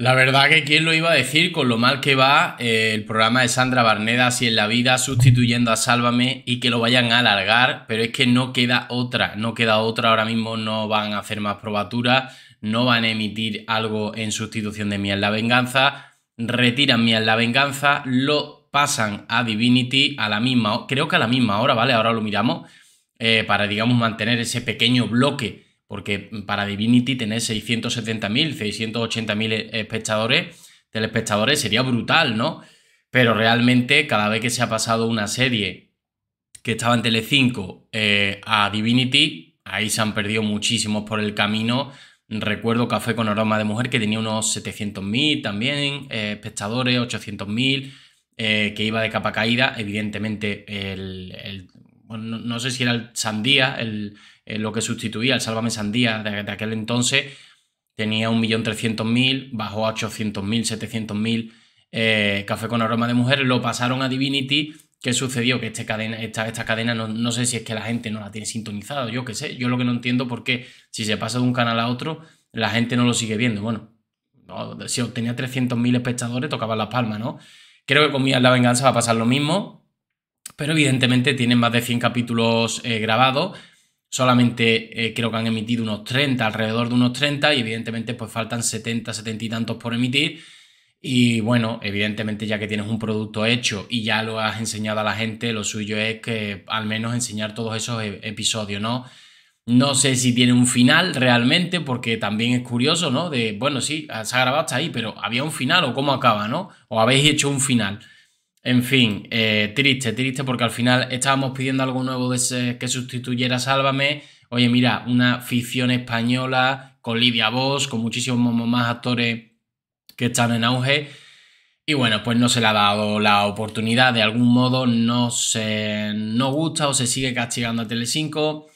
La verdad que quién lo iba a decir con lo mal que va eh, el programa de Sandra Barneda así en la vida sustituyendo a Sálvame y que lo vayan a alargar, pero es que no queda otra, no queda otra, ahora mismo no van a hacer más probaturas, no van a emitir algo en sustitución de Mía en la Venganza, retiran Mía en la Venganza, lo pasan a Divinity a la misma, creo que a la misma hora, ¿vale? Ahora lo miramos, eh, para digamos mantener ese pequeño bloque porque para Divinity tener 670.000, 680.000 espectadores, telespectadores sería brutal, ¿no? Pero realmente cada vez que se ha pasado una serie que estaba en Telecinco 5 eh, a Divinity, ahí se han perdido muchísimos por el camino. Recuerdo Café con Aroma de Mujer que tenía unos 700.000 también, eh, espectadores, 800.000, eh, que iba de capa caída. Evidentemente, el, no sé si era el Sandía, el, eh, lo que sustituía al Sálvame Sandía de, aquel entonces, tenía 1.300.000, bajó a 800.000, 700.000. Eh, Café con aroma de mujer, lo pasaron a Divinity. ¿Qué sucedió? Que este esta, esta cadena, no, sé si es que la gente no la tiene sintonizada, yo qué sé. Yo lo que no entiendo por qué, si se pasa de un canal a otro, la gente no lo sigue viendo. Bueno, no, si obtenía 300.000 espectadores, tocaba las palmas, ¿no? Creo que con Mías la Venganza va a pasar lo mismo, pero evidentemente tienen más de 100 capítulos eh, grabados solamente eh, creo que han emitido unos 30, alrededor de unos 30, y evidentemente pues faltan 70, 70 y tantos por emitir. Y bueno, evidentemente ya que tienes un producto hecho y ya lo has enseñado a la gente, lo suyo es que al menos enseñar todos esos e, episodios, ¿no? No sé si tiene un final realmente, porque también es curioso, ¿no? De, bueno, sí, se ha grabado hasta ahí, pero había un final o cómo acaba, ¿no? O habéis hecho un final. En fin, eh, triste, triste, porque al final estábamos pidiendo algo nuevo de ese que sustituyera Sálvame. Oye, mira, una ficción española con Lidia Voss, con muchísimos más actores que están en auge. Y bueno, pues no se le ha dado la oportunidad, de algún modo no se no gusta o se sigue castigando a Telecinco.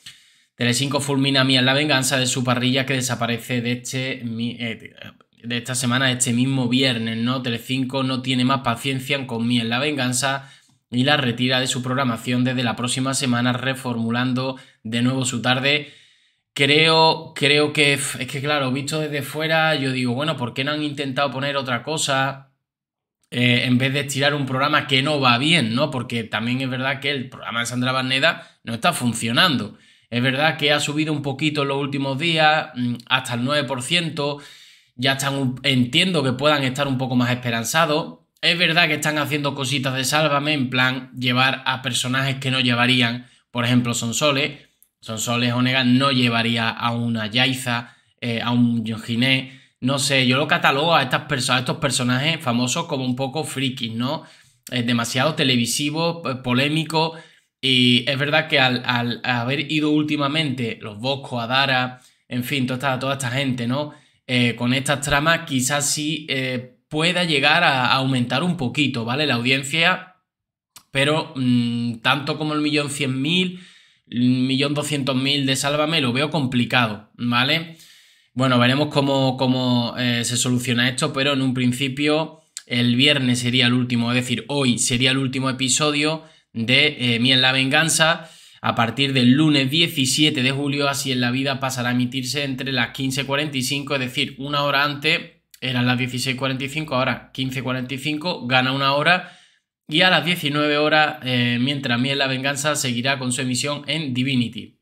Telecinco fulmina a Mía en la venganza de su parrilla que desaparece de este... Eh, de esta semana, este mismo viernes, ¿no? Telecinco no tiene más paciencia con mí en la venganza y la retira de su programación desde la próxima semana, reformulando de nuevo su tarde. Creo, creo que es que, claro, visto desde fuera, yo digo, bueno, ¿por qué no han intentado poner otra cosa? Eh, en vez de estirar un programa que no va bien, ¿no? Porque también es verdad que el programa de Sandra Barneda no está funcionando. Es verdad que ha subido un poquito en los últimos días, mm, hasta el 9% ya están, entiendo que puedan estar un poco más esperanzados. Es verdad que están haciendo cositas de sálvame, en plan llevar a personajes que no llevarían, por ejemplo, Sonsoles. Sonsoles Onega no llevaría a una Yaiza, eh, a un Jiné. No sé, yo lo catalogo a, estas personas, a estos personajes famosos como un poco frikis, ¿no? es eh, demasiado televisivo eh, polémico Y es verdad que al, haber ido últimamente los Bosco, Adara, en fin, toda toda esta gente, ¿no? Eh, con estas tramas quizás sí eh, pueda llegar a, aumentar un poquito, ¿vale? La audiencia, pero mm, tanto como el millón cien mil, millón doscientos mil de Sálvame, lo veo complicado, ¿vale? Bueno, veremos cómo, eh, se soluciona esto, pero en un principio el viernes sería el último, es decir, hoy sería el último episodio de en la Venganza a partir del lunes 17 de julio, así en la vida pasará a emitirse entre las 15.45, es decir, una hora antes eran las 16.45, ahora 15.45, gana una hora y a las 19 horas, mientras eh, mientras Miel la Venganza seguirá con su emisión en Divinity.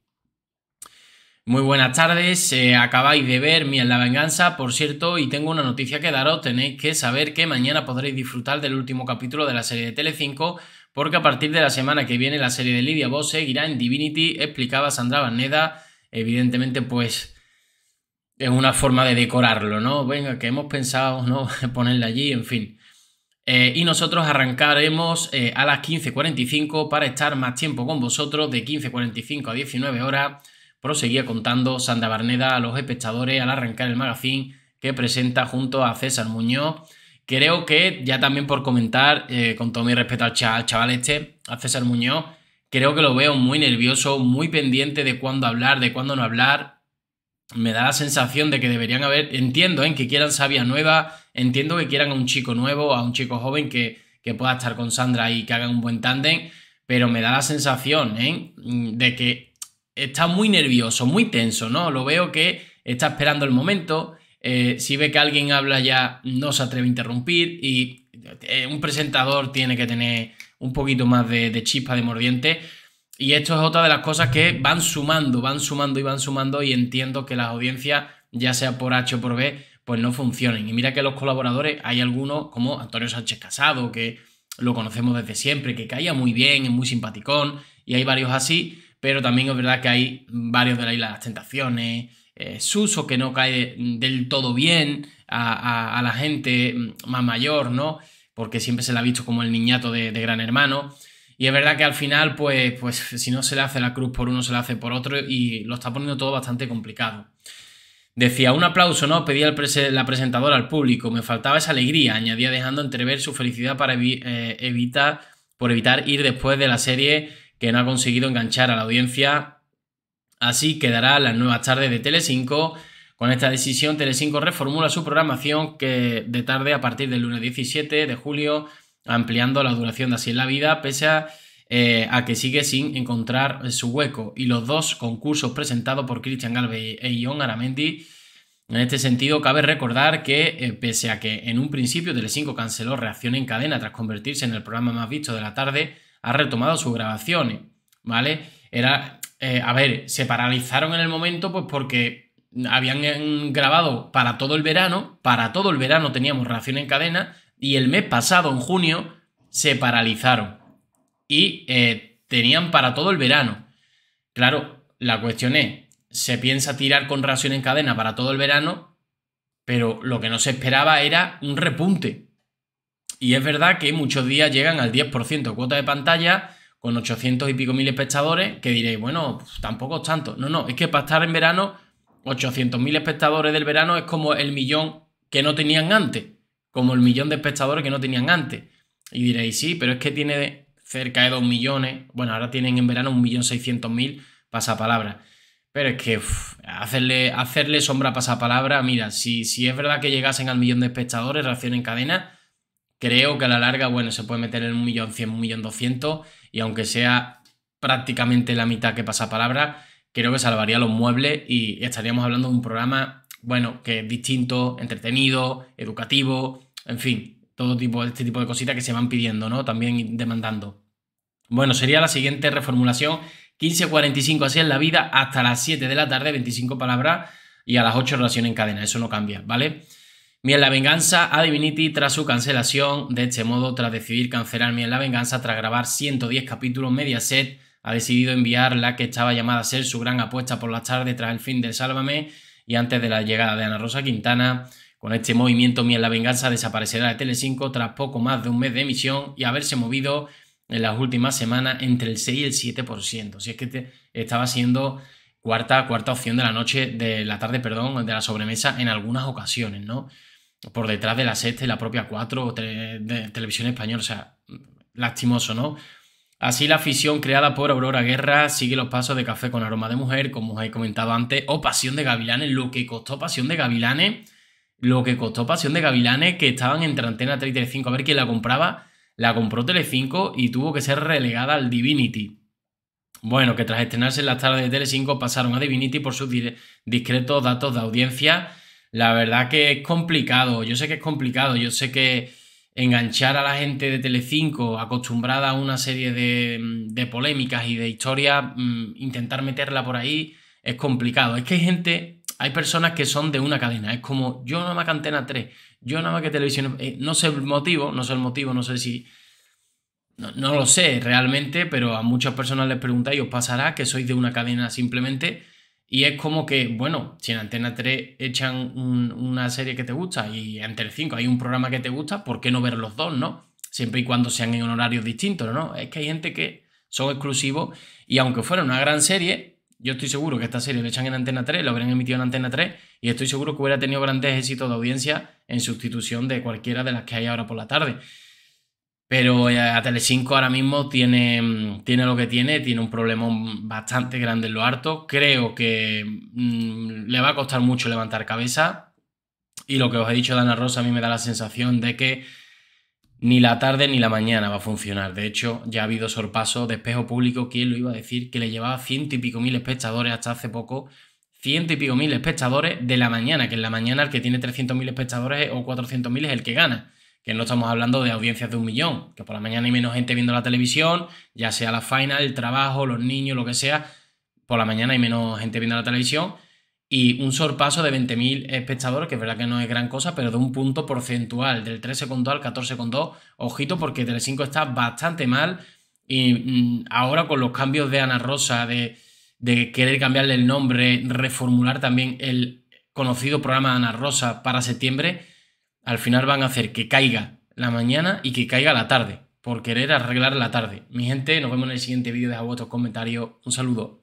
Muy buenas tardes, acabáis de ver Miel la Venganza, por cierto, y tengo una noticia que daros, tenéis que saber que mañana podréis disfrutar del último capítulo de la serie de Telecinco porque a partir de la semana que viene la serie de Lidia Vos seguirá en Divinity, explicaba Sandra Barneda, evidentemente pues es una forma de decorarlo, ¿no? Venga, que hemos pensado, ¿no? Ponerla allí, en fin. Eh, y nosotros arrancaremos eh, a las 15.45 para estar más tiempo con vosotros, de 15.45 a 19 horas. Proseguía contando Sandra Barneda a los espectadores al arrancar el magazine que presenta junto a César Muñoz Creo que, ya también por comentar, eh, con todo mi respeto al chaval, este, a César Muñoz, creo que lo veo muy nervioso, muy pendiente de cuándo hablar, de cuándo no hablar. Me da la sensación de que deberían haber, entiendo, ¿eh? que quieran sabia nueva, entiendo que quieran a un chico nuevo, a un chico joven que, que pueda estar con Sandra y que haga un buen tándem, pero me da la sensación ¿eh? de que está muy nervioso, muy tenso, ¿no? Lo veo que está esperando el momento, eh, si ve que alguien habla ya no se atreve a interrumpir y eh, un presentador tiene que tener un poquito más de, de, chispa, de mordiente. Y esto es otra de las cosas que van sumando, van sumando y van sumando y entiendo que las audiencias, ya sea por H o por B, pues no funcionen. Y mira que los colaboradores, hay algunos como Antonio Sánchez Casado, que lo conocemos desde siempre, que caía muy bien, es muy simpaticón, y hay varios así, pero también es verdad que hay varios de la Isla de las Tentaciones, eh, Suso que no cae del todo bien a, la gente mm, más mayor, ¿no? Porque siempre se la ha visto como el niñato de, Gran Hermano. Y es verdad que al final, pues, pues si no se le hace la cruz por uno, se le hace por otro y lo está poniendo todo bastante complicado. Decía, un aplauso, ¿no? Pedía la presentadora al público, me faltaba esa alegría, añadía dejando entrever su felicidad para eh, por evitar ir después de la serie que no ha conseguido enganchar a la audiencia Así quedará la nueva tarde de Telecinco. Con esta decisión, Telecinco reformula su programación que de tarde a partir del lunes 17 de julio, ampliando la duración de Así en la vida, pese eh, a, que sigue sin encontrar su hueco. Y los dos concursos presentados por Cristian Galvez e Ion Aramendi. En este sentido, cabe recordar que, eh, pese a que en un principio Tele5 canceló Reacción en cadena tras convertirse en el programa más visto de la tarde, ha retomado sus grabaciones, ¿vale? Era eh, a ver, se paralizaron en el momento, pues porque habían grabado para todo el verano, para todo el verano teníamos Ración en cadena, y el mes pasado, en junio, se paralizaron. Y eh, tenían para todo el verano. Claro, la cuestión es, se piensa tirar con Ración en cadena para todo el verano, pero lo que no se esperaba era un repunte. Y es verdad que muchos días llegan al 10% cuota de pantalla, con 800 y pico mil espectadores, que diréis, bueno, pues, tampoco es tanto. No, no, es que para estar en verano, 800 mil espectadores del verano es como el millón que no tenían antes, como el millón de espectadores que no tenían antes. Y diréis, sí, pero es que tiene cerca de 2 millones, bueno, ahora tienen en verano 1.600.000 pasapalabras. Pero es que hacerle, hacerle sombra a pasapalabra, mira, si, si es verdad que llegasen al millón de espectadores, reacción en cadena, creo que a la larga, bueno, se puede meter en un millón cien, un millón doscientos y aunque sea prácticamente la mitad que pasa palabra, creo que salvaría los muebles y estaríamos hablando de un programa, bueno, que es distinto, entretenido, educativo, en fin, todo tipo, este tipo de cositas que se van pidiendo, ¿no? También demandando. Bueno, sería la siguiente reformulación, 15.45 así es la vida, hasta las 7 de la tarde, 25 palabras y a las 8 relación en cadena, eso no cambia, ¿vale? Miel la Venganza a Divinity tras su cancelación. De este modo, tras decidir cancelar Miel la Venganza, tras grabar 110 capítulos Mediaset, ha decidido enviar la que estaba llamada a ser su gran apuesta por la tarde tras el fin del Sálvame y antes de la llegada de Ana Rosa Quintana. Con este movimiento, Miel la Venganza desaparecerá de Telecinco tras poco más de un mes de emisión y haberse movido en las últimas semanas entre el 6 y el 7%. Si es que estaba siendo cuarta, cuarta opción de la noche, de la tarde, perdón, de la sobremesa en algunas ocasiones, ¿no? por detrás de la sexta la propia 4 de Televisión Española. O sea, lastimoso, ¿no? Así la afición creada por Aurora Guerra sigue los pasos de Café con Aroma de Mujer, como os he comentado antes, o Pasión de Gavilanes, lo que costó Pasión de Gavilanes, lo que costó Pasión de Gavilanes, que estaban entre Antena 3 y 5 A ver quién la compraba, la compró Telecinco y tuvo que ser relegada al Divinity. Bueno, que tras estrenarse en las tardes de Telecinco pasaron a Divinity por sus discretos datos de audiencia la verdad que es complicado, yo sé que es complicado, yo sé que enganchar a la gente de Telecinco acostumbrada a una serie de, mm, de polémicas y de historias, mm, intentar meterla por ahí es complicado. Es que hay gente, hay personas que son de una cadena, es como yo nada más que Antena 3, yo nada más que Televisión, eh, no sé el motivo, no sé el motivo, no sé si... No, no lo sé realmente, pero a muchas personas les preguntáis, os pasará que sois de una cadena simplemente y es como que, bueno, si en Antena 3 echan una serie que te gusta y en 5 hay un programa que te gusta, ¿por qué no ver los dos, no? Siempre y cuando sean en horarios distintos, ¿no? Es que hay gente que son exclusivos y aunque fuera una gran serie, yo estoy seguro que esta serie la echan en Antena 3, la habrían emitido en Antena 3 y estoy seguro que hubiera tenido grandes éxitos de audiencia en sustitución de cualquiera de las que hay ahora por la tarde. Pero eh, a Telecinco ahora mismo tiene, mm, tiene lo que tiene, tiene un problema bastante grande en lo harto. Creo que mm, le va a costar mucho levantar cabeza. Y lo que os he dicho de Ana Rosa a mí me da la sensación de que ni la tarde ni la mañana va a funcionar. De hecho, ya ha habido sorpaso de espejo público, ¿Quién lo iba a decir, que le llevaba ciento y pico mil espectadores hasta hace poco. Ciento y pico mil espectadores de la mañana, que en la mañana el que tiene mil espectadores o 400.000 es el que gana que no estamos hablando de audiencias de un millón, que por la mañana hay menos gente viendo la televisión, ya sea la final el trabajo, los niños, lo que sea, por la mañana hay menos gente viendo la televisión y un sorpaso de 20.000 espectadores, que es verdad que no es gran cosa, pero de un punto porcentual, del 13,2 al 14,2, ojito porque Telecinco está bastante mal y mm, ahora con los cambios de Ana Rosa, de, de querer cambiarle el nombre, reformular también el conocido programa de Ana Rosa para septiembre, al final van a hacer que caiga la mañana y que caiga la tarde, por querer arreglar la tarde. Mi gente, nos vemos en el siguiente vídeo. Deja vuestros comentarios. Un saludo.